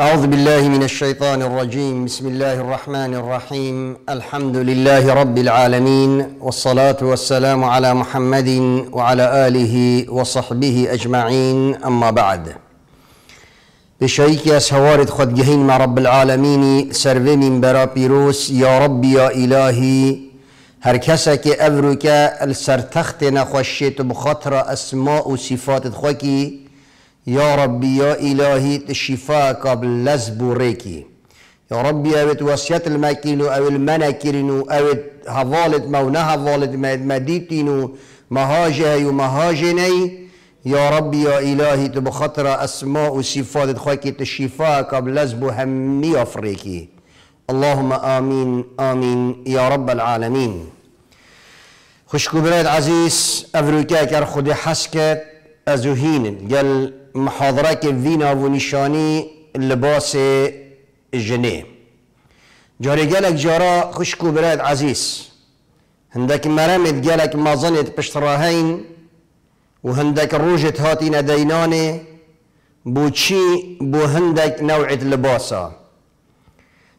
أعوذ بالله من الشيطان الرجيم بسم الله الرحمن الرحيم الحمد لله رب العالمين والصلاة والسلام على محمد وعلى آله وصحبه أجمعين أما بعد بشيك يا سوارد خد جهين مع رب العالمين سربي من برا بيروس يا ربي يا إلهي هر کسا که ابرو که السرتخت نخوشی بخاطر اسماء و صفات خوکی يا ربي يا إلهي الشفاء قبل ريكي يا ربي أبت وصيات الماكينو أو المناكيرنو أو هظالت مونها هظالت مديتينو مهاجهي ومهاجني يا ربي يا إلهي تبخطر أسماء وصفات خاكي الشفاء قبل لزبو همي أفريكي اللهم آمين آمين يا رب العالمين خشكو براد عزيز أفريكا كر خدي حسكت أزوهين قال محاضره که وینا و نشانی لباس جنه جاری گلک جارا خوشکو براد عزیز هندک مرمد قالك ما ظنت بشت راهين وهندك روجت هاتين ديناني بوتشي بو هندک نوعة لباسا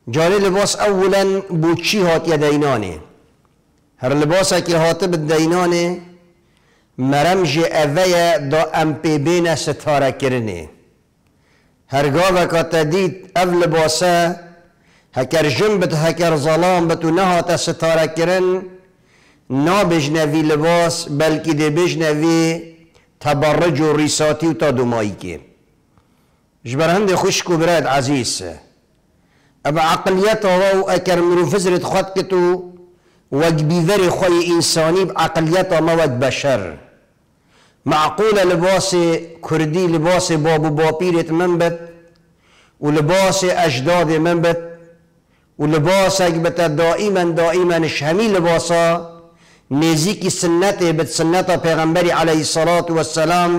جاري لباس أولا بوتشي هات يا ديناني هر لباسك هاتب الديناني مرم جی اوی دا بین ستاره کرنی هرگاه که دید او لباسه هکر جنبت هکر ظلام بتو و نهات ستاره کرن نا بجنوی لباس بلکه ده بجنوی تبرج و ریساتی و تا دمایی که جبرهند خشک کو براد عزیز اب عقلیت و اکر مروفزرت خود کتو وگ بیور خوی انسانی عقلیت ما وگ بشر معقولة لباسي كردي لباسي بابو بابيرة منبت ولباسي أجدادي منبت ولباسك بتا دائما دائما شهمي لباسا نزيك سنتي بت سنته پیغمبري عليه الصلاة والسلام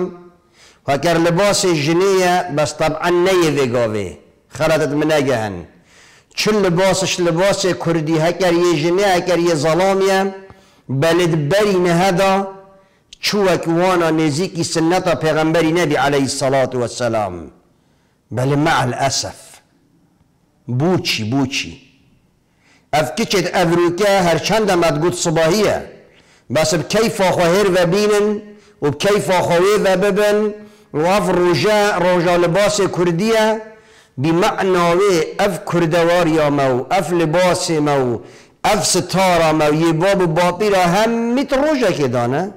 فكر لباس جنية بس طبعا نيه ذي قوي خلطت من أجهن چون لباسش لباس كردي هكر يجنية هكر يظلامية بلد بري نهدا چوک وانا نزیکی سنەتە پیغمبری نبی علیه الصلاة والسلام بل مع الاسف بوچی بوچی ئەف کچێت ئەڤروکە هەرچەندە صباهیه بس بس بکەیفاخواهێر ببینن و بکەیفاخواوێ و ببن واف ڕۆژە لباس لەباسێ کوردیە بیمەعناوێ اف کردواریا مو اف لباسێمە مو اف ستارا مو یه باب میت باپیرا که دانه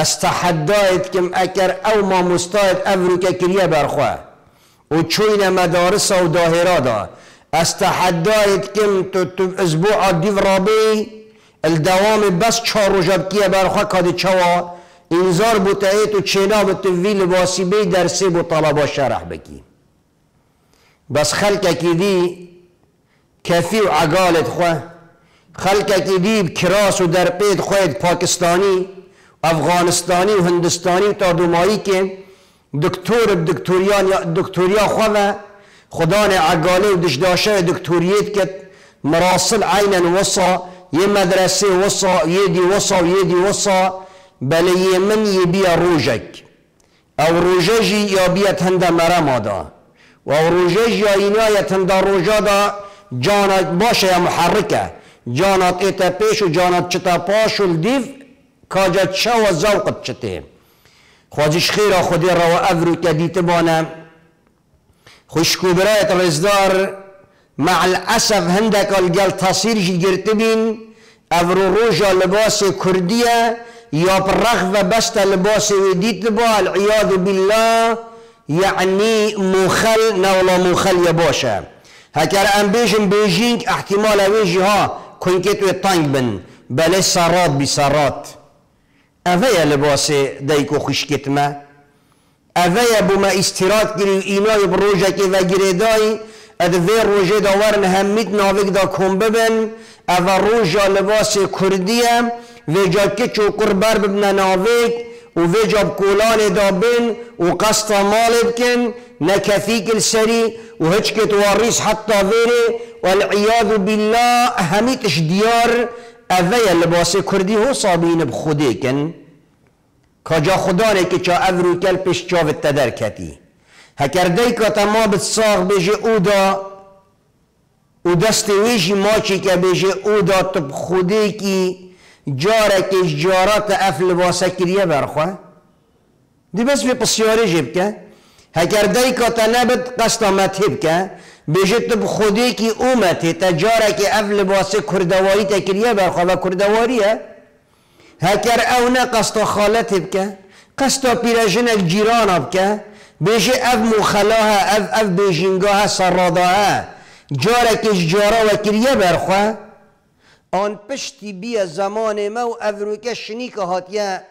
استحدایت کم اکر او ما مستاید افریکا کریه برخواه و چوین مدارس و داهرا دا استحدایت کم تو تو دیو رابی الدوام بس چهار رو کیه برخواه کادی چوا انزار بوتایت و چینا بتوی لباسی بی درسی بو طلبا شرح بکی بس خلک اکی دی کفی و عقالت خواه خلک اکی دی بکراس و درپید خواهد پاکستانی افغانستانی و هندستانی و تا که دکتور دکتوریا دکتوریا خواه خدا نه و دشداشه دکتوریت کت مراسل عین وصا یه مدرسه وصا یه دی وصا و یه دی وصا بله یه من یه بیا روژک او جی یا تند هند مرمادا و او جی یا اینایت تند روژه دا جانت باشه یا محرکه جانت ایتا پیش و جانت چتا پاش و دیف کاجا چه و زوقت چته خواجش خیر خودی را و افرو دیت بانه خوشکو برایت رزدار مع الاسف هندک جی گرت بین افرو روشا لباس پر رخ و بست لباس دیت با العیاد بالله یعنی مخل نولا مخل باشه. هکر هکر ام بیشم احتمال ویجی ها کنکتو تنگ بن بل سرات بسرات اوه لباس دیکو خشکت ما اوه بوما استراد گیری اینای بروژه که و اده ادوه روژه داورن همیت ناوک دا کن ببن اوه روژه لباس کردیم و جا که چو قربر ببن ناوک و و بکولان دا بین و قصد مال بکن نکفیک سری، و هچ که تواریس حتی ویره والعیاذ بالله همیتش دیار اوه لباس کردی ها سابین بخودی کن کجا خدا که چا او کل پش تدرکتی تدر کتی هکرده که ما بت ساغ بیجه او دا او دست ماچی که بیجه او دا تب خودی کی جاره که جارات اف لباسه کریه برخواه دی بس به پسیاری جب که هکرده که تنبت قصد آمد هب که به خودی که اومتی تجاره که اف لباس کردواری تکریه برخواه کردواریه هکر او نه قصد خالت بکه قصد پیرجنک جیران بکه بیشه اف مخلاها اف اف بجنگاها، سراداها جاره که جارا و کریه برخواه آن پشتی بیا زمان ما و اف رو که شنی که هاتیه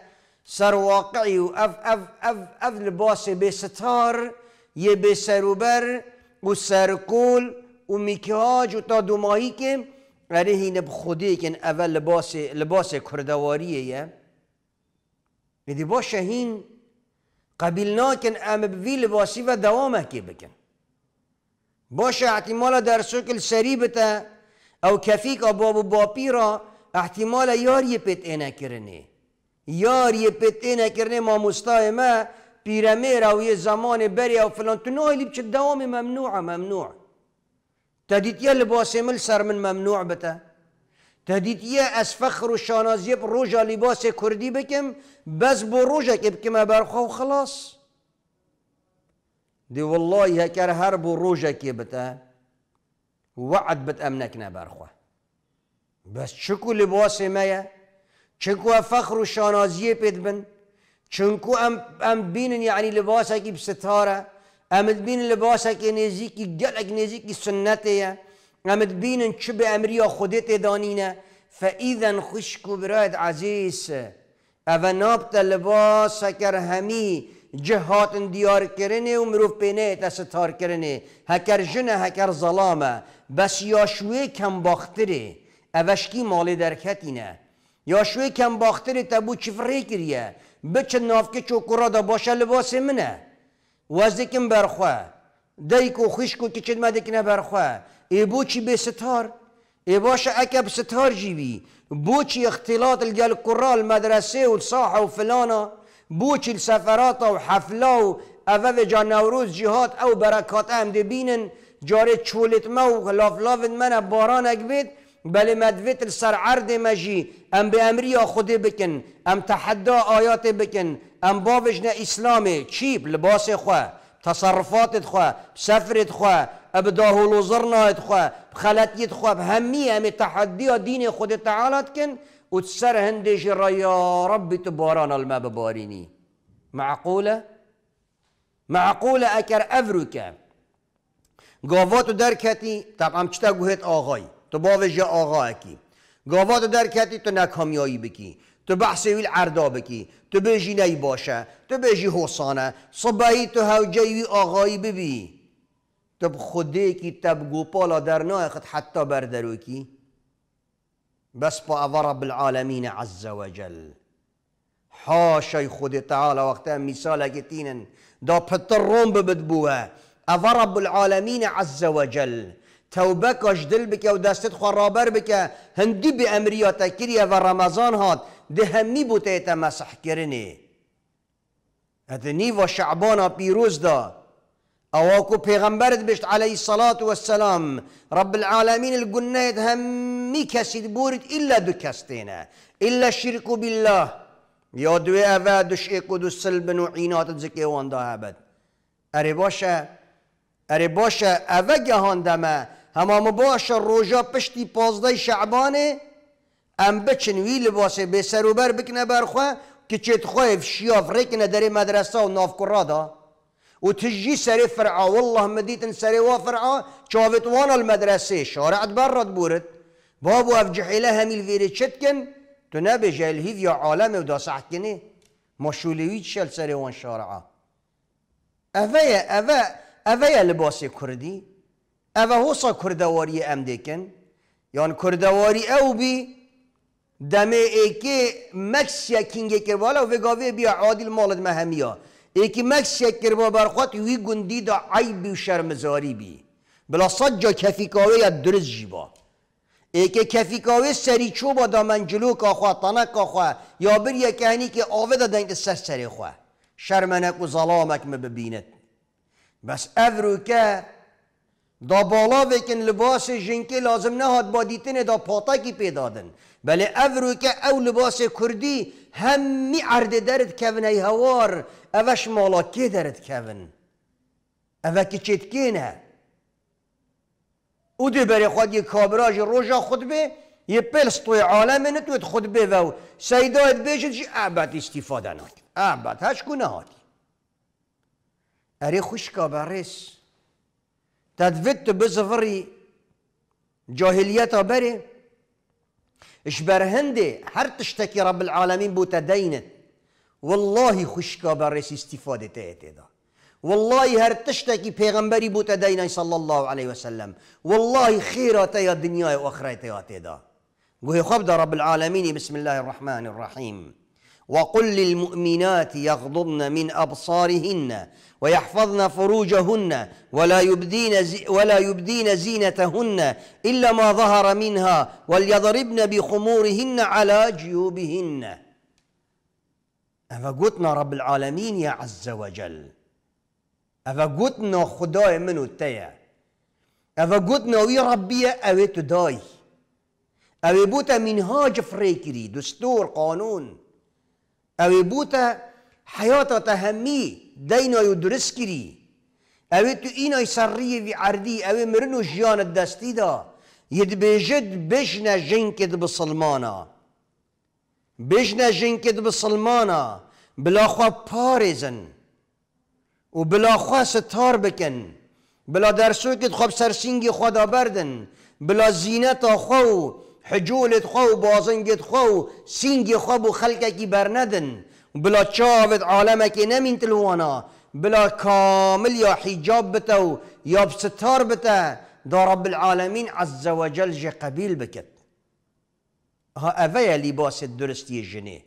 سر واقعی و اف اف اف اف لباس به ستار یه به سروبر مسرکول و میکاج و تا دوماهی که اره این بخودی که اول لباس لباس کردواریه یه ندی باشه این قبیل ناکن ام لباسی و دوامه که بکن باشه احتمالا در شکل سری بته او کفیک باب و باپی را احتمالا یاری یه پت اینه کرنه یاری اینه ما مستای ما بيراميرا ويا زمان بريا وفلان تنوع اللي بتش الدوام ممنوعة ممنوع تديت يا لباس ملسر من ممنوع بتا تديت يا اسفخر وشانازيب روجا لباس كردي بكم بس بروجا كبكم برخو وخلاص دي والله هكر هرب روجا كي بتا وعد بتأمنكنا برخوه بس شكو لباس مايا شكو فخر وشانازيب بن چونکو ام, ام بینن یعنی لباسه اکی بستاره ام بین لباس کی نزیکی گلک نزیکی سنته ام بینن چه به امریا خودت دانینه فایدن خشکو براد عزیز او نابت لباس کر همی جهات دیار کرنه و مروف بینه تا کرنه هکر جنه هکر ظلامه بس یاشوه کم باختره اوشکی مال درکتینه یا یاشوی کم باختری بو چفره کریه بچه نافکه چوکورا دا باشه لباس منه وزدکم برخواه دیکو خشکو که چند کنه برخواه ای بو چی به ستار ای باشه اکب ستار جیبی بو چی اختلاط الگل کرال مدرسه و صحه و فلانا بو چی السفرات و حفلا و اوه جا نوروز جهات او برکات هم بینن جاره چولت ما و لاف من باران اگوید بل مدویت سر عرض مجی ام به امری خودی بکن ام تحدا آیات بکن ام با اسلام چیب لباس خواه تصرفات خواه سفرت خواه اب داهول و زرنایت خواه خلطیت خواه همی همی تحدی دین خود تعالت کن و سر هندش را یا ربی تو باران الما ببارینی معقوله؟ معقوله اکر افرو که گاواتو در کتی طبعا چتا گوهت آقای تو باوجه آقا اکی گاوا تو در کتی تو نکامیایی بکی تو بحث ویل عردا بکی تو جی نی باشه تو بجی حسانه صبحی تو وی آقایی ببی تو خودی کی تب گوپالا در نایخت حتی بردرو کی بس با رب العالمین عز جل، حاشای خود تعالی وقتا مثال تینن دا پتر روم ببد بوه رب العالمین عز جل. توبه کاش دل بکه و دستت خواه رابر بکه هندی به امریاتا کریه و رمضان هات ده همی بوته تا مسح کرنه ادنی و شعبانا پیروز دا اواکو پیغمبرت بشت علیه الصلاة والسلام رب العالمین الگنیت همی کسی بورد الا دو کستینه الا شرکو بالله یا دوی اوه دوش ایکو دو سلبن و عینات زکی دا هبد اره باشه اره باشه اوه همه همه باشه روژا پشتی پازده شعبانه ام وی لباسه به سروبر بکنه برخواه که چیت خواه شیاف رکنه در مدرسه و نافکرا دا و تجی سر فرعا والله مدیتن سر و فرعا چاوت وانا المدرسه شارعت برد بورد بابو اف جحیله همیل ویره چت کن تو نبه جلهیف یا عالم و دا کنه مشولویت چل سر وان شارعا اوه اوه یه لباس کردی، اوه حسا کردواری ام دیکن یان کردواری او بی مکس یکینگ کرد والا و ێگاوێ بیا عادیل ماڵت مەهەمیە ئێکی مەکسە بر بەرخوات وی دا عیبی و شرمزاری بی بلا صد جا کەفیکاوێ یا درست کفیکاوی سری چوبا دا که بە دامەنجلو کاخوا خواه یا آوه دا دنگ سر سری خواه شرمنک و ظلامک مببیند بس افرو که دا بالا وکن لباس جنکی لازم نهاد با دیتن دا پاتاکی پیدادن بله افرو که او لباس کردی همی عرد درد کون ای هوار اوش که درد کون اوه که که نه او دی بری خود یه کابراج روژا خود به یه پلس توی عالم نه خود به و سیدایت بیشت جی اعبت استفاده ناکن اعبت هش کنه اري خشكا باريس تدفت بزفري جاهليتا بري اشبر هندي هر تشتكي رب العالمين بو تدينت والله خشكا باريس استفادة تيتدا والله هر تشتكي پیغمبری بو تدينا صلى الله عليه وسلم والله خيرات يا دنيا واخرات يا تيدا وهي خبر رب العالمين بسم الله الرحمن الرحيم وقل للمؤمنات يغضضن من أبصارهن ويحفظن فروجهن ولا يبدين ولا يبدين زينتهن إلا ما ظهر منها وليضربن بخمورهن على جيوبهن أفقتنا رب العالمين يا عز وجل أفقتنا خداي منو تيا أفقتنا وي ربي أوي تداي أوي بوتا منهاج فريكري دستور قانون ئەوێ بووتە حیاتە تەهەمی دەینای و درستگیری ئەوێ تو ئینای سەڕیەوی عردی ئەوێ مرن و ژیانت دەستیدا یدبێژت بژنە ژینکت بسلمانە بژنە ژینکت بسلمانە بلاخوا پارێزن و بلاخوا ستار بکەن بلا دەرسۆکت خۆب سەرسینگی خۆدا بەردن بلا زیینە تا خۆ و حجولت خو بازنگت خو سینگ خو بو خلقکی بر ندن بلا چاوت عالمکی نمین تلوانا بلا كامل يا حجاب بتو یا بستار بتا دا رب العالمين عز وجل جه قبيل بكت ها اوه لباس الدرست يجني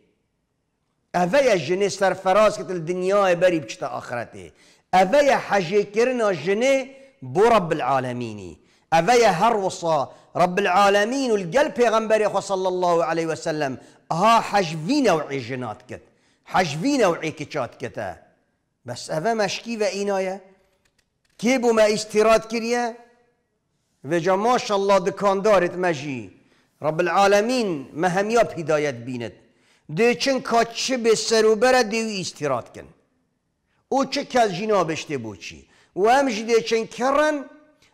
أفيا جني سرفراز کت الدنيا بري بشتا آخرته اوه حجه كرنا جنه بو رب العالمینی اویه هر وصا رب العالمين والقلب الگل پیغمبری خو الله عليه وسلم ها حجوی نوعی جنات کد حجوی نوعی کچات کتا بس اوه مشکی و اینایه کی بو ما استیراد کریه و جا ماشالله دکاندارت مجی رب العالمین مهمیاب هدایت بیند ده چن کاچه به سروبره دیوی استیراد کن او چه کل جنابش ده بوچی و هم جده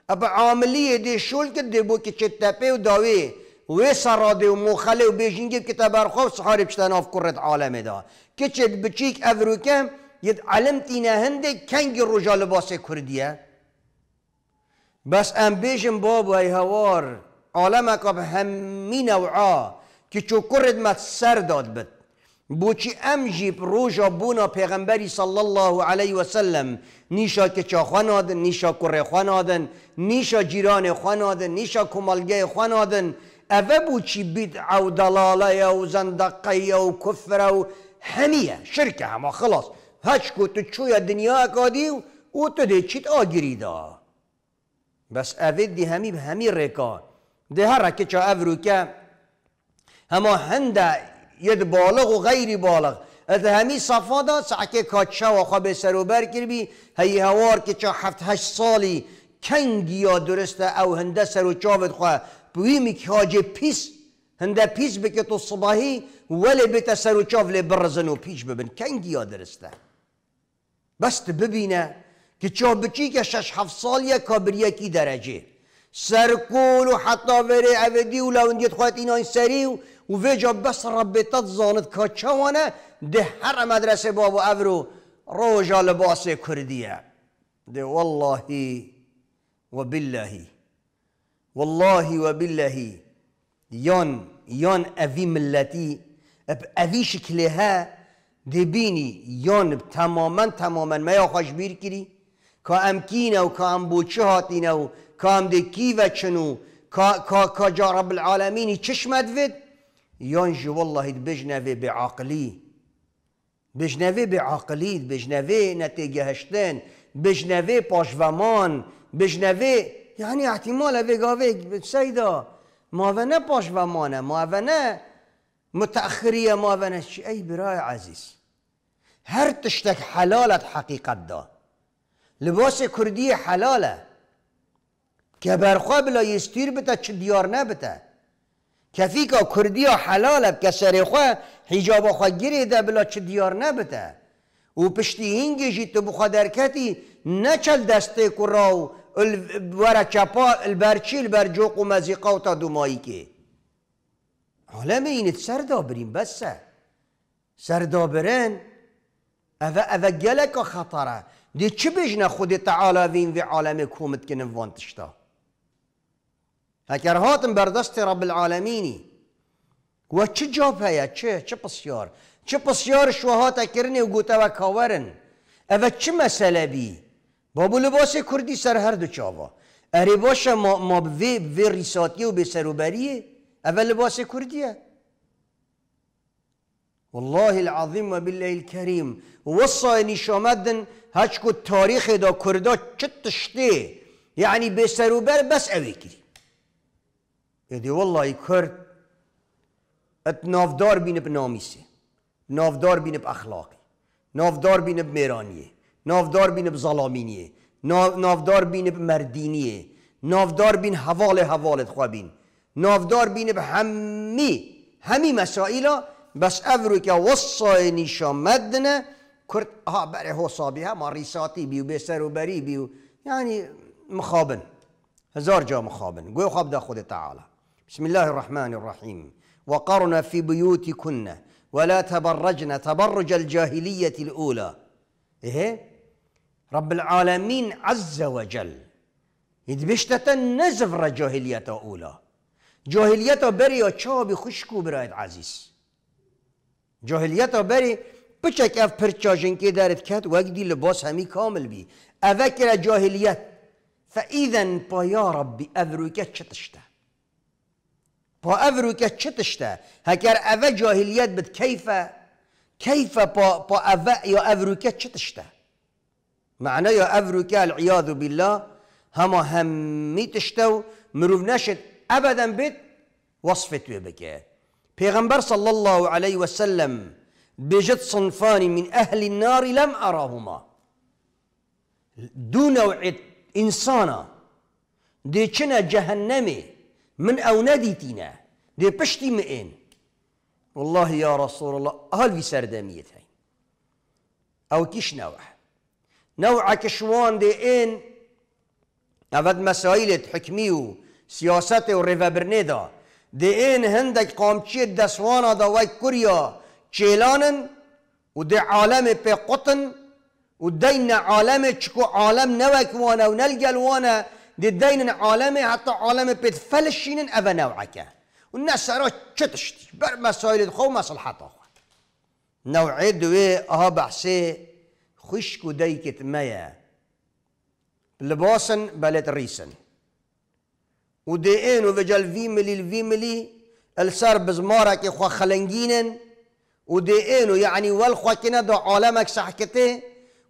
اب عاملی دی شل که دی بو که چه تپه و داوی وی سراده و مخله و بیجنگی که تبرخواب سحاری بشتن آف کرد عالم دا که چه بچیک افروکم ید علم تینه هنده کنگ روژا لباس کردیه بس ام بیجن باب ای هوار عالم که همی نوعا که چو کرد مت سر داد بد بوچی ام جیب روژا بونا پیغمبری صلی الله علیه و سلم نیشا که خوان آدن نیشا کره خوان آدن نیشا جیران خوان آدن نیشا کمالگه خوان آدن اوه بو چی بید او دلاله او زندقه و کفر و همیه شرکه همه خلاص هچ کو تو چوی دنیا اکادی و او تو ده چیت آگیری دا بس اوه دی همی همی رکا، ده هر که او رو که همه هنده ید بالغ و غیری بالغ از همی صفا دا سعکه کاتشا و خواب سروبر بی هی هوار که چا هفت هشت سالی کنگی یا درسته او هنده سر و چاوت خواه بوی میکاج پیس هنده پیس بکه تو صباحی ولی بیت سر چاو لی برزن و پیش ببن کنگی یا درسته بست ببینه که چا بچی که شش هفت یا کابر یکی درجه سرکول و حتی وره عویدی و لوندیت خواهد اینا این سری و جا بس زاند که چوانه ده هر مدرسه بابو رو روجا لباس کردیه ده والله بالله والله وبالله ملتی اب اوی ملتی ها ده بینی یان تماما تماما ما یا بیر کری که ام و که ام بوچه نه و که ام کی و چنو که جا رب العالمینی چشمت وید یانجی والله بجنوی به عقلی بجنوه به عقلی بجنوه نتیگهشتن بجنوه پاشوامان، بجنوه یعنی احتمال اوه گاوه سیدا ماونه و ماونه متأخریه ماونه چی ای برای عزیز هر تشتک حلالت حقیقت دا لباس کردی حلاله که برخواه بلا یستیر بتا چه دیار نبتا کفی که کردی ها حلال که سر خواه حجاب خواه گیری ده بلا چه دیار نبته و پشتی این تو بخوا درکتی نچل دسته کراو ورا چپا البرچی البرجوق و مزیقا و تا دومایی که عالم اینت سر بس بسه سر اوه اوه گلک خطره دی چه بجنه خود تعالی وین و عالم کومت کنم وانتشتا هەکەر هاتم رب العالمینی و چه جاب هیا چه چه پسیار چه پسیار کرنی و گوتەوە کاوەرن چه مسئله بی؟ با کردی سر هر دو چاوا ئەری باشه ما بوی بێ ریساتی و بێسەروبەریە ئەvە لباس کوردیە والله العظیم و بالله الكریم وصا نشامدن هچکو تاریخ دا کرده چت تشتێ یعنی بسروبر بس ئەوێ کردی دی والله کرد ات نافدار بینه به نامیسه نافدار بینه اخلاقی نافدار بینه به میرانیه نافدار بینه به ظلامینیه نافدار بینه به مردینیه نافدار بین حوال حوالت خواه بین نافدار بینه به همی همی مسائل بس افرو که وصای نیشا مدنه کرد ها بره حسابی هم ریساتی بیو به و بری بیو یعنی مخابن هزار جا مخابن گوی خواب دا خود تعالی بسم الله الرحمن الرحيم وقرن في بيوتكن ولا تبرجن تبرج الجاهلية الأولى إيه رب العالمين عز وجل يدبشتة نزفر جاهلیت أولى جاهلية بري وشاب خشكو برايد عزيز جاهلية بري بچك اف پرچاجن كي دارت كات وقدي لباس همي كامل بي اذكر جاهلية فاذا بايا ربي أذروكت شتشته با او رو که چه تشته هکر او جاهلیت بد کیفه کیفه با, با او یا او که چه تشته معنی یا او که العیاذ بالله همه همی تشته و مروف نشد ابدا بد وصفت توی بکه پیغمبر صلی الله علیه و سلم بجد صنفان من اهل النار لم اراهما دو نوع انسانا دي جهنمي من ئەو تينا دي بشتي مئێن والله يا رسول الله هل هەلوی سەردەمیت أو كيش نوع نوع شوان دي إن أفد مسائل حكمي و سياسة و دي إن هندك هەندێک دسوانا دا داوای كوريا چێلانن و دي عالم پێ قطن و دينا عالم چكو عالم نوك وانا و نەلگەل وانا دين عالمي حتى عالمي بيت فلشين أبا نوعك والناس سارة تشتشت بر مسائل خو مصلحتها نوعي دوي أها بحسي خشكو ديكت ميا لباسن بلت ريسن ودي انو فجل فيملي الفيملي السر بزمارك خو خلنجينن ودي انو يعني والخو كنا دو عالمك سحكته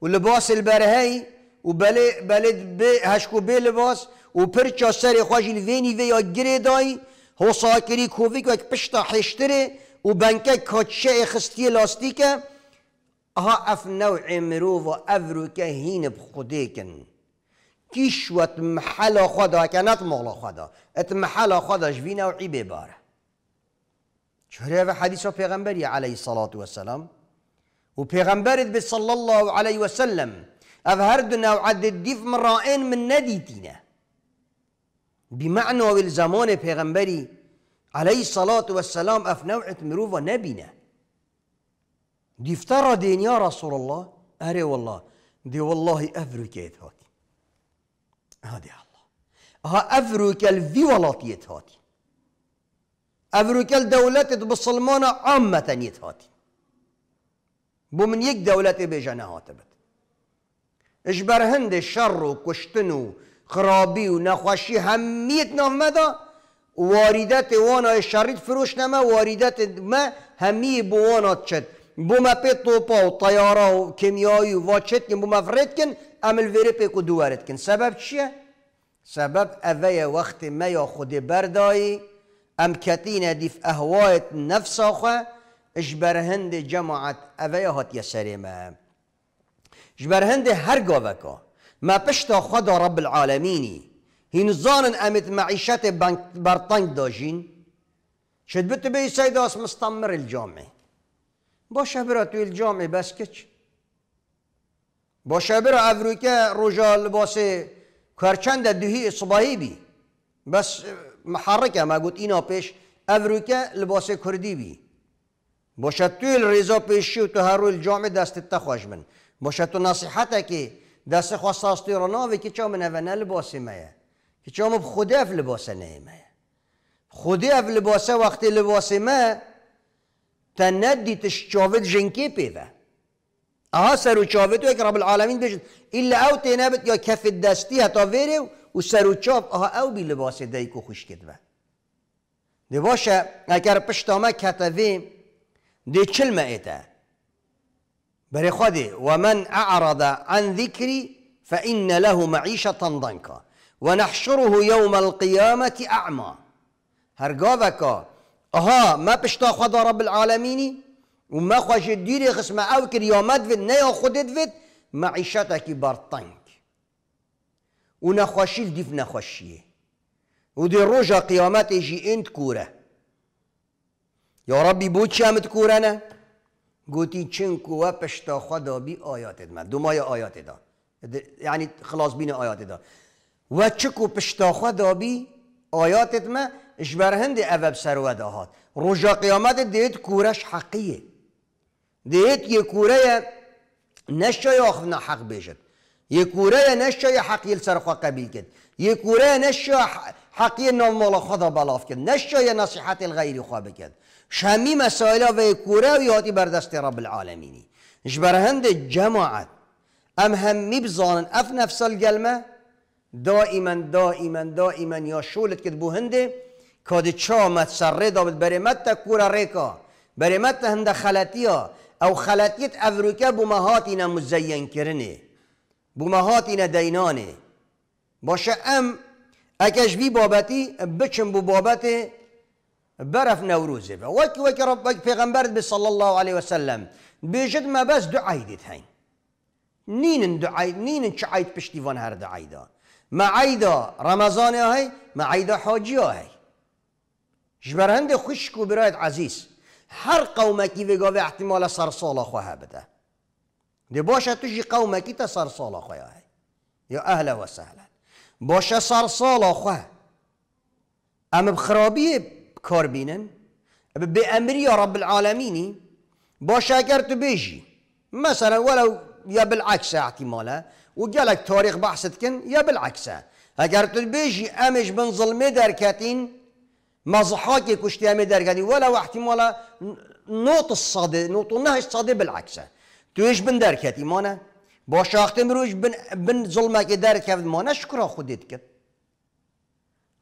ولباس البرهي و بله بلد به هشکو به لباس و پرچا سر خواجی لوینی و یا گره دایی هو ساکری کوفی که پشتا حشتره و بنکه کچه خستی لاستیکه ها اف نوع مرو و افرو که هین بخوده کن کیش و اتمحل خدا که نت مال خدا اتمحل خدا جوی نوعی بباره چهره و حدیث پیغمبری علیه و والسلام و پیغمبرت به صلی الله علیه سلم أظهردنا وعدد ديف مرائن من ندي دينا بمعنى والزمان پیغمبری عليه الصلاة والسلام أفنوعة مروفة نبينا دي دين يا رسول الله أري والله دي والله أفركيت هاتي هادي الله ها أفرك الفي ولاتيت هاتي أفرك الدولة بالصلمانة عامة يت هاتي بمن يك دولة بجنة هاتبت هند شر و کشتن و خرابی و نخوشی همیت نامدا واردت وانا شرید فروش نما واردت ما همی بوانا چد ما پی توپا و طیارا و کمیایی و واچت کن ما فرد کن امل ویری پی کو دوارد کن سبب چیه؟ سبب اوه وقت ما یا خود بردائی ام کتین دیف اهوایت نفس آخه اجبرهند جماعت اوه هات یسری جبر هر گاوکا ما پشتا خدا رب العالمینی هین زانن امت معیشت برطنگ داجین شد بتو بي از مستمر جامعه، باشه برا توی الجامع بس کچ باشه برا روکه روژا لباس کرچند دوهی صبحی بی بس محرکه ما گوت اینا پش افروکه لباس کردی بی باشه توی الرزا پیشی و تو هر الجامعة دست تخواش من باشه تو نصیحت که دست خواست ناوی که چام نه لباسی میه که چام خود اف لباسه نیمه خودی اف لباسه وقتی لباسی ما تندی تشچاوت جنکی پیده. اها سر و چاوت و رب العالمین بجد الا او تینابت یا کف دستی حتا ویره و سر و اها او بی لباس که خوش کدوه دی باشه اگر پشت آمه کتوی دی چلمه ایته بري خودي ومن أعرض عن ذكري فإن له معيشة ضنكا ونحشره يوم القيامة أعمى هرقاذكا أها ما بشتا تاخذ رب العالمين وما خوش الديري خسمة أو يومات في نيا خدت في معيشتك برطنك ونخوشي الديف نخوشيه ودي روجا قيامات جي انت كوره يا ربي بوتشامت كورنا گوتی چنکو و پشتا خدا بی آیات دو ماه آیات دا یعنی خلاص بین آیات دا و چکو پشتا خدا بی آیات ما اجبرهند اوب سرو دهات رجا قیامت دیت کورش حقیه دیت یه کوره نشای آخفنا حق بیشد یه کوره نشای حقیل سرخوا قبیل کد یه کوره نشای حقی نال مال خدا بلاف کد نشای نصیحت الغیری خواه بکد شمی مسائل و کوره و یادی بر دست رب العالمینی جبر هند جماعت ام هم بزانن اف نفس الگلمه دائما دائما دائما یا شولت که بو هنده کاد مت سر دا بد برمت تا کورا ریکا برمت هند خلطیا او خلطیت افروکه بو مزین کرنه بو مهاتینا دینانه باشه ام اکش بی بابتی بچم بو بابت برف نوروزي وكي وكي ربك پیغمبر بي صلى الله عليه وسلم بيجد ما بس دعاي ديت هين نينن دعاي نينن چعايت پشتیوان هر دعاي دا ما عيدا رمضان هاي ما عيدا حاجي هاي جبرهند خشك وبرايت عزيز هر قومك يبقى احتمال سرسالة خوها بده دي باشا تجي قومك تا سرسالة خوها هاي يا أهلا وسهلا باشا سرسالة خوها أم بخرابيه کار بأمر به رب العالمين باش اگر بيجي مثلا ولو يا بالعكس احتمالا وقالك تاريخ تاریخ بحثت کن یا بالعکسه اگر تو امش بن ظلمي دركاتين مزحاكي كشتي امي درغاني ولا احتمالا نوط الصادي نوط النهج الصادي بالعكس تويش بن دركاتي مانا باش اختم بن بن ظلمك دركات مانا شكرا خديتك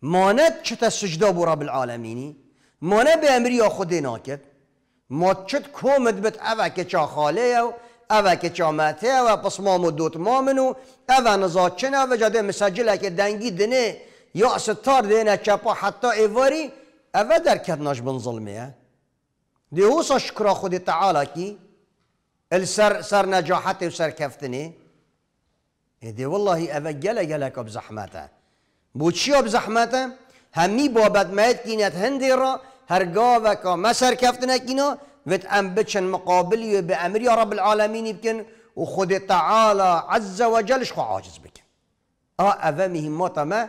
مانه چه سجده بو رب العالمینی مانه به امری خود ناکد ما چت کومد بت اوه که چا خاله او، اوه که چا مته و پس مامو دوت مامنو اوه چنه و جده مسجله که دنگی دنه یا ستار دنه چپا حتی ایواری او در کدناش بن ظلمه سا شکرا خود تعالی کی السر سر نجاحته و سر کفتنه دی والله او گله گله کب زحمته بو چیا بزحمته همی بابت مهد کینت هندی را هرگاه و که مسر کفتنه کینا وت ام بچن مقابلی به امری رب العالمینی بکن و خود تعالی عز و جلش خو عاجز بکن آه اوه مهمات ما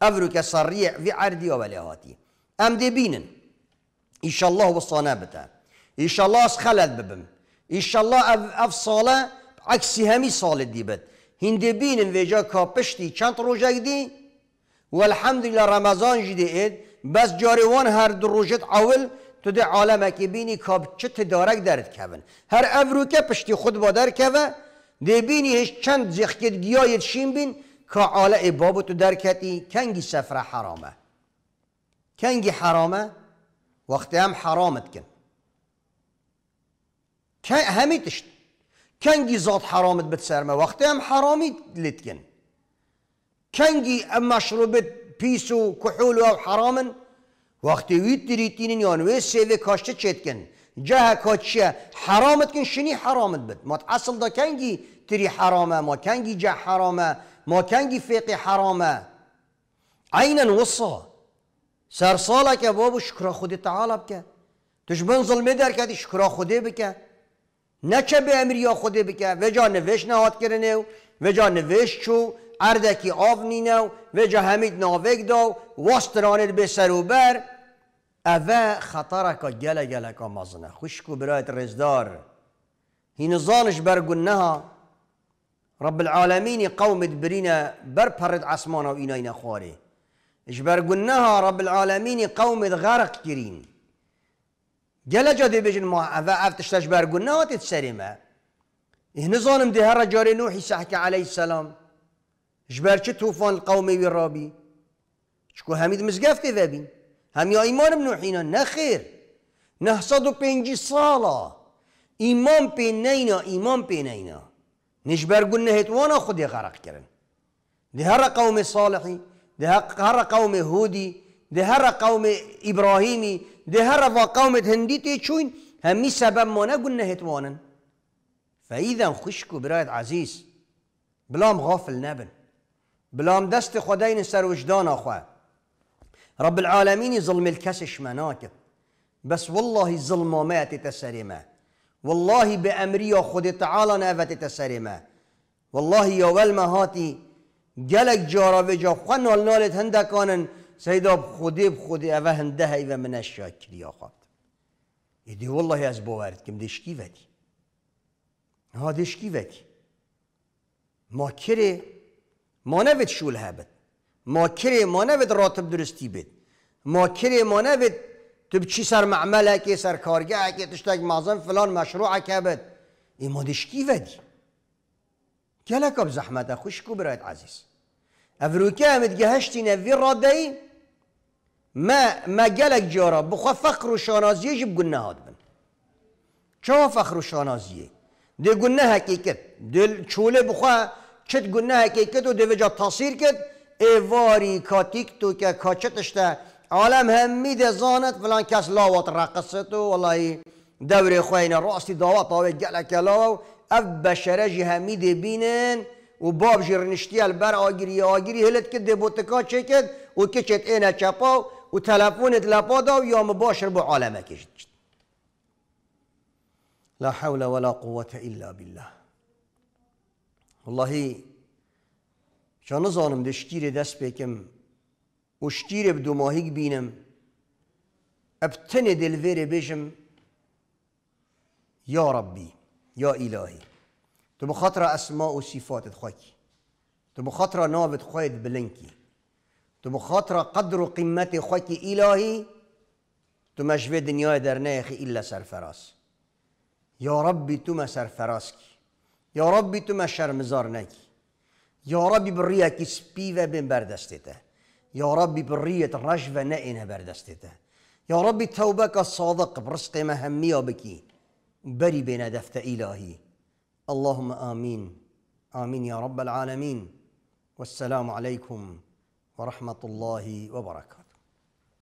افرو که سریع وی عردی و ولیهاتی ام دی بینن ایشالله صانه بتا ایشالله از خلد ببم ایشالله اف ساله عکسی همی سال دی بد هنده بینن ویجا که پشتی چند روژه دی لله رمضان جدید بس جاریوان هر دروجت اول تو ده عالم که بینی کاب چه تدارک درد کبن هر افرو که پشتی خود بادر کوه ده بینی هش چند زخکت گیایت شیم بین که عاله بابو تو در کنگی سفر حرامه کنگی حرامه وقتی هم حرامت کن همی تشت کنگی ذات حرامت بتسرمه وقتی هم حرامی لیت کن کنگی أما شربت بيسو كحول أو حراما وقت ويت دريتين يان ويس سيفي کاشته چتکن، جه کاتشا حرامت کن شني حرامت بد ما اصل دا کنگی تری حرامه؟ ما کنگی جه حرامه؟ ما کنگی فیقی حرامه؟ عینا وصا سر سالک بابو شکرا خودی تعالی بک توش می در کدی شکرا خوده بکه نچه به امریا خوده بکه و جا نوش نهاد کرنه و جا نوش چو اردکی که آب نینا و جا همید ناویگ دا راند به سر و بر اوه خطره که گله گله که مزنه خوشکو برایت رزدار اینو زانش برگنه رب العالمین قومت برینه بر پرد عصمان و اینا این اش برگنه رب العالمین قومت غرق کرین گله جا دی بجن ما و افتشتش برگنه ها دیت سر ما اینو زانم دی هر نوحی علیه السلام جبر چه طوفان قومی و رابی چکو همید مزگفته و بین همیا ایمانم نوحینا نخیر نه صد و پنجی سالا ایمان پین نینا ایمان پین نینا نجبر گل نهتوانا خودی غرق کرن ده هر قوم صالحی ده هر قوم هودی ده هر قوم ابراهیمی ده هر و قوم هندی تی چوین همی سبب ما نگل نهتوانن فإذا خشكو برایت عزیز بلام غافل نبن بلام دست خدا سر وجدان آخوا رب العالمین ظلم الکسش مناکت بس والله ظلم ما تتسرمه والله بأمري خود تعالى نافت تسرمه والله يا ولما هاتي جلك جارا وجا خنا النالت هندكانن سيداب خودي بخودي أفا هنده إذا من الشاكر يا خاط يدي والله از باورد كم ديش كي ودي ها آه ديش كي ما كره ما نوید شول هبت ما کری ما نوید راتب درستی بید ما کری ما نوید تو چی سر معمل که سر کارگه که تشتک معظم فلان مشروع که بید ای ما دشکی ودی گلک اب زحمت خوش کو برایت عزیز افروکه همید گهشتی نوی رادهی ما ما گلک جارا بخوا فقر و شانازیه جب گنه هاد بن چه فقر و شانازیه ده گنه حقیقت دل چوله بخوا چت گناه که کد و دوجا تاثیر کد ایواری کاتیک تو که کاچتشته عالم هم میده زانت فلان کس لاوات رقصت و والله دور خوین راستی داوات آوه گلک کلاو اف بشره جی هم میده بینن و باب جرنشتی بر آگری آگری هلت که دبوتکا کد و کچت اینا چپاو و تلفونت لپا داو یا مباشر با عالمه کشت لا حول ولا قوة إلا بالله والله شان زانم ده شتیر دست بکم و بدو ماهیگ بینم ابتن دلویر بجم یا ربی یا الهی تو بخاطر اسماء و صفات خواهی تو بخاطر نابت خواهد بلنکی تو بخاطر قدر و قیمت خواهی الهی تو مجوه دنیا در نیخی الا سرفراس یا ربی تو ما سرفراز کی يا ربي تو من شرمزار نك يا ربی بر ریا کی و بین بردستیتا يا ربی بر رش و نينه اینه يا یا توبك توبه برزق صادق برسق بري بين دفت إلهي اللهم آمين آمين يا رب العالمين والسلام عليكم ورحمة الله وبركاته